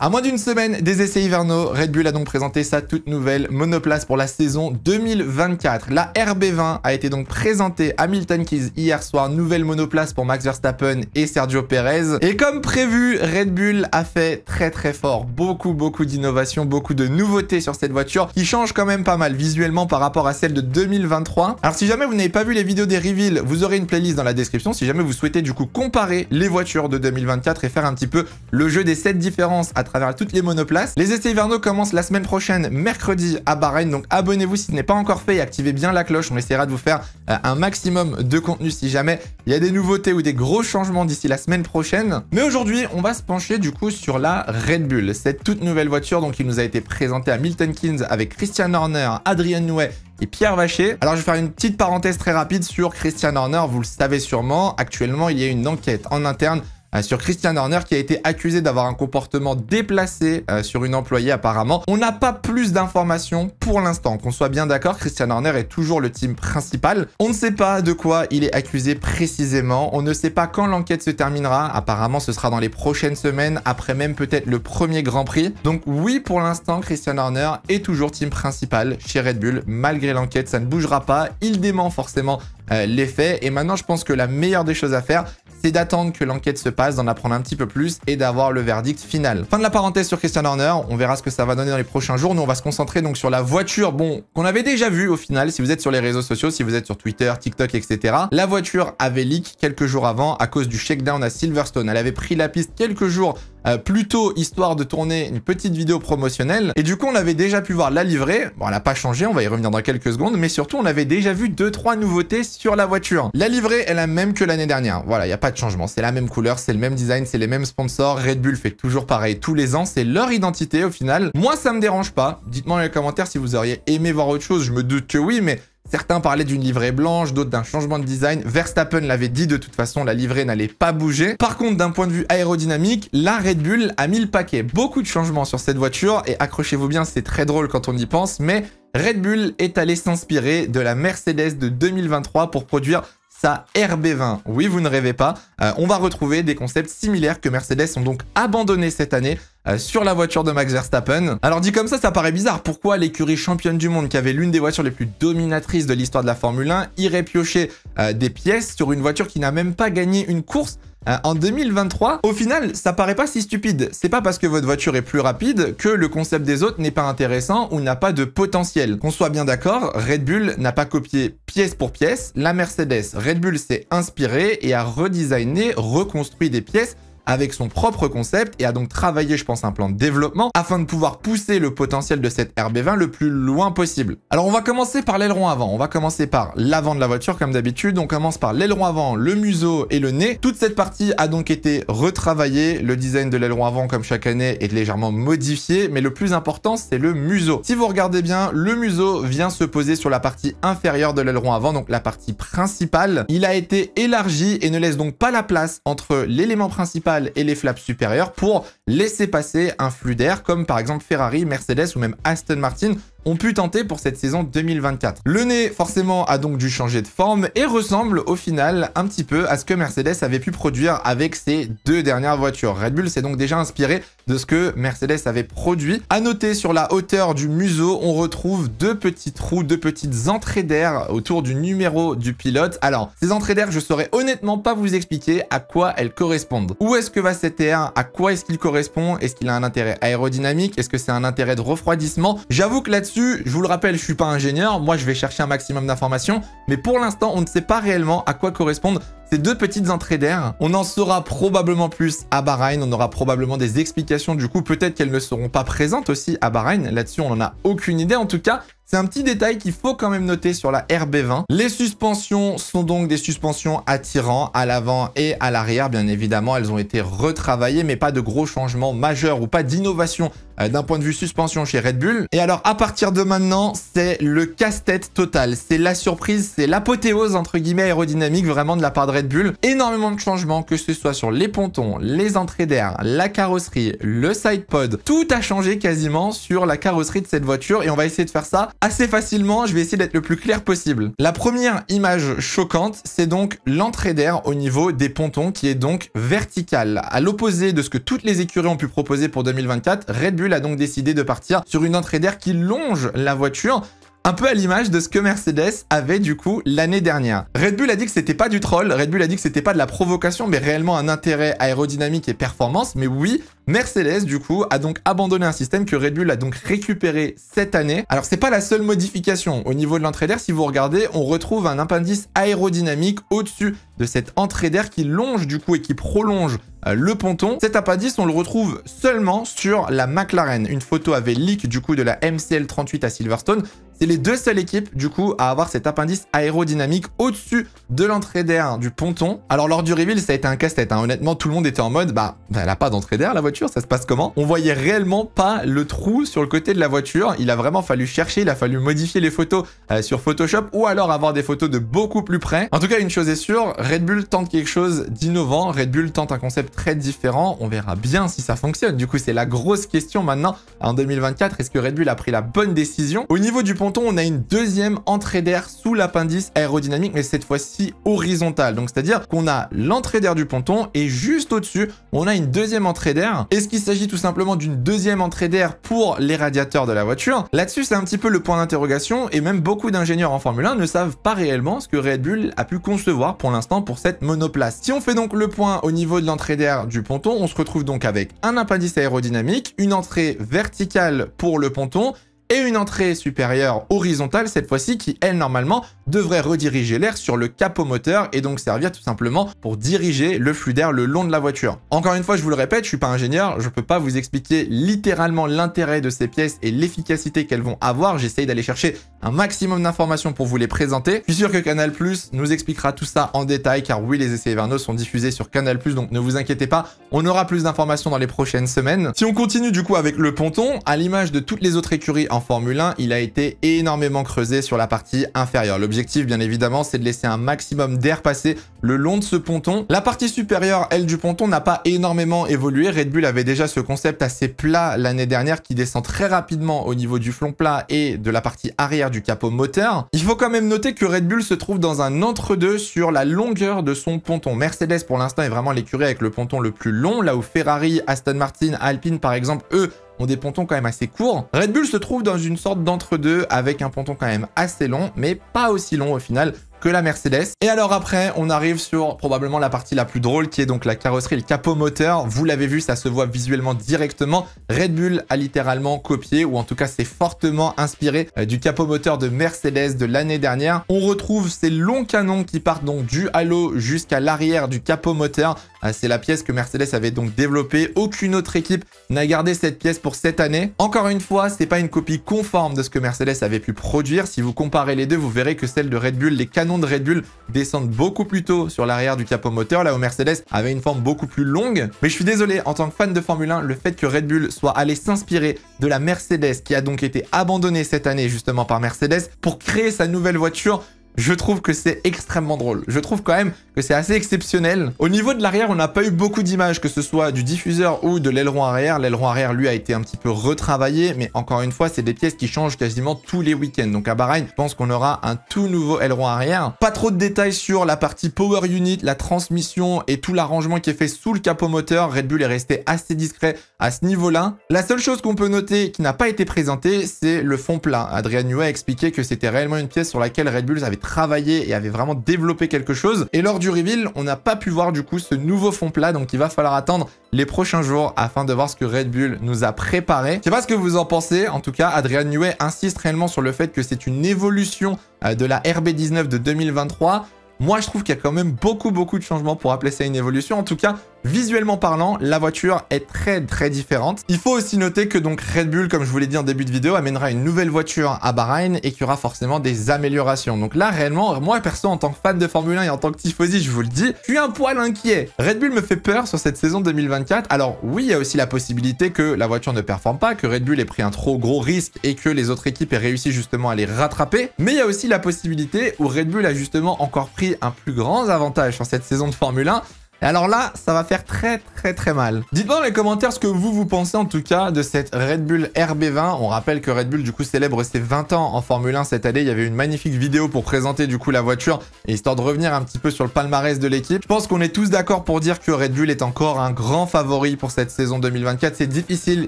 À moins d'une semaine des essais hivernaux, Red Bull a donc présenté sa toute nouvelle monoplace pour la saison 2024. La RB20 a été donc présentée à Milton Keys hier soir, nouvelle monoplace pour Max Verstappen et Sergio Perez. Et comme prévu, Red Bull a fait très très fort, beaucoup beaucoup d'innovations, beaucoup de nouveautés sur cette voiture qui change quand même pas mal visuellement par rapport à celle de 2023. Alors si jamais vous n'avez pas vu les vidéos des reveals, vous aurez une playlist dans la description si jamais vous souhaitez du coup comparer les voitures de 2024 et faire un petit peu le jeu des 7 différences à travers toutes les monoplaces. Les essais hivernaux commencent la semaine prochaine, mercredi à Bahreïn. Donc abonnez-vous si ce n'est pas encore fait et activez bien la cloche. On essaiera de vous faire euh, un maximum de contenu si jamais il y a des nouveautés ou des gros changements d'ici la semaine prochaine. Mais aujourd'hui, on va se pencher du coup sur la Red Bull, cette toute nouvelle voiture donc qui nous a été présentée à Milton Keynes avec Christian Horner, Adrian Nouet et Pierre Vacher. Alors je vais faire une petite parenthèse très rapide sur Christian Horner, vous le savez sûrement, actuellement il y a une enquête en interne euh, sur Christian Horner qui a été accusé d'avoir un comportement déplacé euh, sur une employée apparemment. On n'a pas plus d'informations pour l'instant. Qu'on soit bien d'accord, Christian Horner est toujours le team principal. On ne sait pas de quoi il est accusé précisément. On ne sait pas quand l'enquête se terminera. Apparemment, ce sera dans les prochaines semaines, après même peut-être le premier Grand Prix. Donc oui, pour l'instant, Christian Horner est toujours team principal chez Red Bull. Malgré l'enquête, ça ne bougera pas. Il dément forcément euh, les faits. Et maintenant, je pense que la meilleure des choses à faire, c'est d'attendre que l'enquête se passe, d'en apprendre un petit peu plus et d'avoir le verdict final. Fin de la parenthèse sur Christian Horner, on verra ce que ça va donner dans les prochains jours. Nous, on va se concentrer donc sur la voiture, bon, qu'on avait déjà vue au final, si vous êtes sur les réseaux sociaux, si vous êtes sur Twitter, TikTok, etc. La voiture avait leak quelques jours avant à cause du shakedown à Silverstone. Elle avait pris la piste quelques jours euh, plutôt histoire de tourner une petite vidéo promotionnelle. Et du coup, on avait déjà pu voir la livrée. Bon, elle a pas changé, on va y revenir dans quelques secondes. Mais surtout, on avait déjà vu deux trois nouveautés sur la voiture. La livrée est la même que l'année dernière. Voilà, il n'y a pas de changement. C'est la même couleur, c'est le même design, c'est les mêmes sponsors. Red Bull fait toujours pareil tous les ans. C'est leur identité au final. Moi, ça me dérange pas. Dites-moi dans commentaire si vous auriez aimé voir autre chose. Je me doute que oui, mais Certains parlaient d'une livrée blanche, d'autres d'un changement de design. Verstappen l'avait dit, de toute façon, la livrée n'allait pas bouger. Par contre, d'un point de vue aérodynamique, la Red Bull a mis le paquet. Beaucoup de changements sur cette voiture, et accrochez-vous bien, c'est très drôle quand on y pense, mais Red Bull est allé s'inspirer de la Mercedes de 2023 pour produire sa RB20. Oui, vous ne rêvez pas, euh, on va retrouver des concepts similaires que Mercedes ont donc abandonnés cette année euh, sur la voiture de Max Verstappen. Alors dit comme ça, ça paraît bizarre. Pourquoi l'écurie championne du monde, qui avait l'une des voitures les plus dominatrices de l'histoire de la Formule 1, irait piocher euh, des pièces sur une voiture qui n'a même pas gagné une course euh, en 2023, au final, ça paraît pas si stupide. C'est pas parce que votre voiture est plus rapide que le concept des autres n'est pas intéressant ou n'a pas de potentiel. Qu'on soit bien d'accord, Red Bull n'a pas copié pièce pour pièce la Mercedes. Red Bull s'est inspiré et a redesigné, reconstruit des pièces avec son propre concept et a donc travaillé, je pense, un plan de développement afin de pouvoir pousser le potentiel de cette RB20 le plus loin possible. Alors on va commencer par l'aileron avant, on va commencer par l'avant de la voiture comme d'habitude, on commence par l'aileron avant, le museau et le nez. Toute cette partie a donc été retravaillée, le design de l'aileron avant comme chaque année est légèrement modifié, mais le plus important c'est le museau. Si vous regardez bien, le museau vient se poser sur la partie inférieure de l'aileron avant, donc la partie principale. Il a été élargi et ne laisse donc pas la place entre l'élément principal et les flaps supérieurs pour laisser passer un flux d'air, comme par exemple Ferrari, Mercedes ou même Aston Martin ont pu tenter pour cette saison 2024. Le nez, forcément, a donc dû changer de forme et ressemble au final un petit peu à ce que Mercedes avait pu produire avec ses deux dernières voitures. Red Bull s'est donc déjà inspiré de ce que Mercedes avait produit. À noter, sur la hauteur du museau, on retrouve deux petits trous, deux petites entrées d'air autour du numéro du pilote. Alors, ces entrées d'air, je saurais honnêtement pas vous expliquer à quoi elles correspondent. Où est-ce que va cet air À quoi est-ce qu'il correspond Est-ce qu'il a un intérêt aérodynamique Est-ce que c'est un intérêt de refroidissement J'avoue que là je vous le rappelle, je suis pas ingénieur, moi je vais chercher un maximum d'informations, mais pour l'instant, on ne sait pas réellement à quoi correspondent ces deux petites entrées d'air. On en saura probablement plus à Bahreïn, on aura probablement des explications du coup, peut-être qu'elles ne seront pas présentes aussi à Bahreïn, là-dessus on n'en a aucune idée en tout cas, c'est un petit détail qu'il faut quand même noter sur la RB20. Les suspensions sont donc des suspensions attirant à l'avant et à l'arrière. Bien évidemment, elles ont été retravaillées, mais pas de gros changements majeurs ou pas d'innovation euh, d'un point de vue suspension chez Red Bull. Et alors, à partir de maintenant, c'est le casse-tête total. C'est la surprise, c'est l'apothéose, entre guillemets, aérodynamique vraiment de la part de Red Bull. Énormément de changements, que ce soit sur les pontons, les entrées d'air, la carrosserie, le sidepod. Tout a changé quasiment sur la carrosserie de cette voiture et on va essayer de faire ça assez facilement. Je vais essayer d'être le plus clair possible. La première image choquante, c'est donc l'entrée d'air au niveau des pontons qui est donc verticale. À l'opposé de ce que toutes les écuries ont pu proposer pour 2024, Red Bull a donc décidé de partir sur une entrée d'air qui longe la voiture un peu à l'image de ce que Mercedes avait du coup l'année dernière. Red Bull a dit que c'était pas du troll, Red Bull a dit que c'était pas de la provocation, mais réellement un intérêt aérodynamique et performance, mais oui, Mercedes du coup a donc abandonné un système que Red Bull a donc récupéré cette année. Alors c'est pas la seule modification, au niveau de l'entrée d'air, si vous regardez, on retrouve un appendice aérodynamique au-dessus de cette entrée d'air qui longe du coup et qui prolonge euh, le ponton. Cet appendice, on le retrouve seulement sur la McLaren. Une photo avait leak du coup de la MCL38 à Silverstone. C'est les deux seules équipes du coup à avoir cet appendice aérodynamique au-dessus de l'entrée d'air du ponton. Alors lors du reveal, ça a été un casse-tête. Hein. Honnêtement, tout le monde était en mode, bah, bah, elle a pas d'entrée d'air la voiture, ça se passe comment On voyait réellement pas le trou sur le côté de la voiture. Il a vraiment fallu chercher, il a fallu modifier les photos euh, sur Photoshop ou alors avoir des photos de beaucoup plus près. En tout cas, une chose est sûre, Red Bull tente quelque chose d'innovant, Red Bull tente un concept très différent, on verra bien si ça fonctionne. Du coup, c'est la grosse question maintenant en 2024, est-ce que Red Bull a pris la bonne décision Au niveau du ponton, on a une deuxième entrée d'air sous l'appendice aérodynamique, mais cette fois-ci horizontale. Donc, c'est-à-dire qu'on a l'entrée d'air du ponton et juste au-dessus, on a une deuxième entrée d'air. Est-ce qu'il s'agit tout simplement d'une deuxième entrée d'air pour les radiateurs de la voiture Là-dessus, c'est un petit peu le point d'interrogation et même beaucoup d'ingénieurs en Formule 1 ne savent pas réellement ce que Red Bull a pu concevoir pour l'instant pour cette monoplace. Si on fait donc le point au niveau de l'entrée d'air du ponton, on se retrouve donc avec un appendice aérodynamique, une entrée verticale pour le ponton et une entrée supérieure horizontale cette fois-ci qui, elle, normalement, devrait rediriger l'air sur le capot moteur et donc servir tout simplement pour diriger le flux d'air le long de la voiture. Encore une fois, je vous le répète, je suis pas ingénieur, je peux pas vous expliquer littéralement l'intérêt de ces pièces et l'efficacité qu'elles vont avoir. J'essaye d'aller chercher un maximum d'informations pour vous les présenter. Je suis sûr que Canal Plus nous expliquera tout ça en détail car oui, les essais Evernote sont diffusés sur Canal Plus, donc ne vous inquiétez pas, on aura plus d'informations dans les prochaines semaines. Si on continue du coup avec le ponton, à l'image de toutes les autres écuries en en Formule 1, il a été énormément creusé sur la partie inférieure. L'objectif, bien évidemment, c'est de laisser un maximum d'air passer le long de ce ponton. La partie supérieure, elle, du ponton n'a pas énormément évolué. Red Bull avait déjà ce concept assez plat l'année dernière qui descend très rapidement au niveau du flanc plat et de la partie arrière du capot moteur. Il faut quand même noter que Red Bull se trouve dans un entre-deux sur la longueur de son ponton. Mercedes, pour l'instant, est vraiment l'écurie avec le ponton le plus long, là où Ferrari, Aston Martin, Alpine, par exemple, eux, ont des pontons quand même assez courts. Red Bull se trouve dans une sorte d'entre-deux avec un ponton quand même assez long, mais pas aussi long au final que la Mercedes. Et alors après, on arrive sur probablement la partie la plus drôle qui est donc la carrosserie, le capot moteur. Vous l'avez vu, ça se voit visuellement directement. Red Bull a littéralement copié, ou en tout cas c'est fortement inspiré euh, du capot moteur de Mercedes de l'année dernière. On retrouve ces longs canons qui partent donc du halo jusqu'à l'arrière du capot moteur ah, c'est la pièce que Mercedes avait donc développée. Aucune autre équipe n'a gardé cette pièce pour cette année. Encore une fois, ce n'est pas une copie conforme de ce que Mercedes avait pu produire. Si vous comparez les deux, vous verrez que celle de Red Bull, les canons de Red Bull descendent beaucoup plus tôt sur l'arrière du capot moteur, là où Mercedes avait une forme beaucoup plus longue. Mais je suis désolé, en tant que fan de Formule 1, le fait que Red Bull soit allé s'inspirer de la Mercedes, qui a donc été abandonnée cette année justement par Mercedes, pour créer sa nouvelle voiture, je trouve que c'est extrêmement drôle. Je trouve quand même que c'est assez exceptionnel. Au niveau de l'arrière, on n'a pas eu beaucoup d'images, que ce soit du diffuseur ou de l'aileron arrière. L'aileron arrière, lui, a été un petit peu retravaillé, mais encore une fois, c'est des pièces qui changent quasiment tous les week-ends. Donc à Bahreïn, je pense qu'on aura un tout nouveau aileron arrière. Pas trop de détails sur la partie power unit, la transmission et tout l'arrangement qui est fait sous le capot moteur. Red Bull est resté assez discret à ce niveau-là. La seule chose qu'on peut noter qui n'a pas été présentée, c'est le fond plat. Adrian Newey a expliqué que c'était réellement une pièce sur laquelle Red Bull avait travaillé et avait vraiment développé quelque chose. Et lors du reveal, on n'a pas pu voir du coup ce nouveau fond plat, donc il va falloir attendre les prochains jours afin de voir ce que Red Bull nous a préparé. Je sais pas ce que vous en pensez, en tout cas, Adrian Newey insiste réellement sur le fait que c'est une évolution euh, de la RB19 de 2023. Moi, je trouve qu'il y a quand même beaucoup, beaucoup de changements pour appeler ça une évolution. En tout cas, Visuellement parlant, la voiture est très très différente. Il faut aussi noter que donc Red Bull, comme je vous l'ai dit en début de vidéo, amènera une nouvelle voiture à Bahreïn et qu'il y aura forcément des améliorations. Donc là, réellement, moi perso, en tant que fan de Formule 1 et en tant que tifosi, je vous le dis, je suis un poil inquiet. Red Bull me fait peur sur cette saison 2024. Alors oui, il y a aussi la possibilité que la voiture ne performe pas, que Red Bull ait pris un trop gros risque et que les autres équipes aient réussi justement à les rattraper. Mais il y a aussi la possibilité où Red Bull a justement encore pris un plus grand avantage sur cette saison de Formule 1 alors là, ça va faire très très très mal. Dites-moi dans les commentaires ce que vous vous pensez en tout cas de cette Red Bull RB20. On rappelle que Red Bull du coup célèbre ses 20 ans en Formule 1 cette année. Il y avait une magnifique vidéo pour présenter du coup la voiture et histoire de revenir un petit peu sur le palmarès de l'équipe. Je pense qu'on est tous d'accord pour dire que Red Bull est encore un grand favori pour cette saison 2024. C'est difficile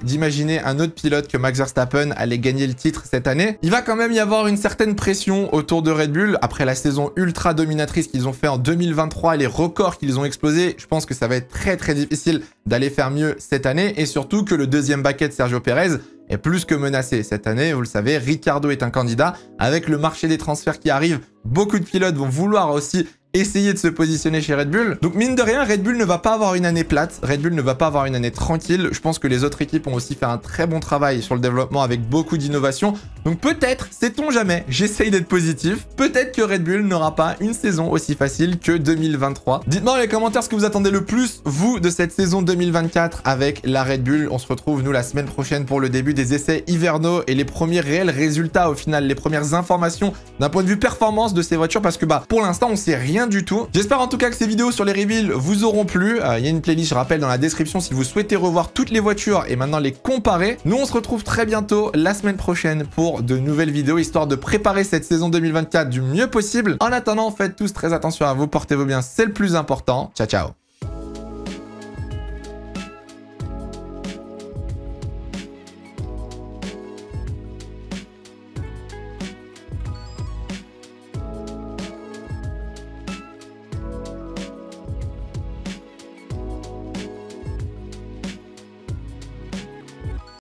d'imaginer un autre pilote que Max Verstappen allait gagner le titre cette année. Il va quand même y avoir une certaine pression autour de Red Bull après la saison ultra dominatrice qu'ils ont fait en 2023 et les records qu'ils ont explosés je pense que ça va être très très difficile d'aller faire mieux cette année et surtout que le deuxième baquet de Sergio Pérez est plus que menacé. Cette année, vous le savez, Ricardo est un candidat. Avec le marché des transferts qui arrive, beaucoup de pilotes vont vouloir aussi essayer de se positionner chez Red Bull. Donc mine de rien, Red Bull ne va pas avoir une année plate, Red Bull ne va pas avoir une année tranquille. Je pense que les autres équipes ont aussi fait un très bon travail sur le développement avec beaucoup d'innovation. Donc peut-être, sait-on jamais, j'essaye d'être positif, peut-être que Red Bull n'aura pas une saison aussi facile que 2023. Dites-moi dans les commentaires ce que vous attendez le plus, vous, de cette saison 2024 avec la Red Bull. On se retrouve, nous, la semaine prochaine pour le début des essais hivernaux et les premiers réels résultats au final, les premières informations d'un point de vue performance de ces voitures parce que bah pour l'instant, on sait rien du tout. J'espère en tout cas que ces vidéos sur les reveals vous auront plu. Euh, il y a une playlist, je rappelle, dans la description si vous souhaitez revoir toutes les voitures et maintenant les comparer. Nous, on se retrouve très bientôt la semaine prochaine pour de nouvelles vidéos, histoire de préparer cette saison 2024 du mieux possible. En attendant, faites tous très attention à vous, portez-vous bien, c'est le plus important. Ciao, ciao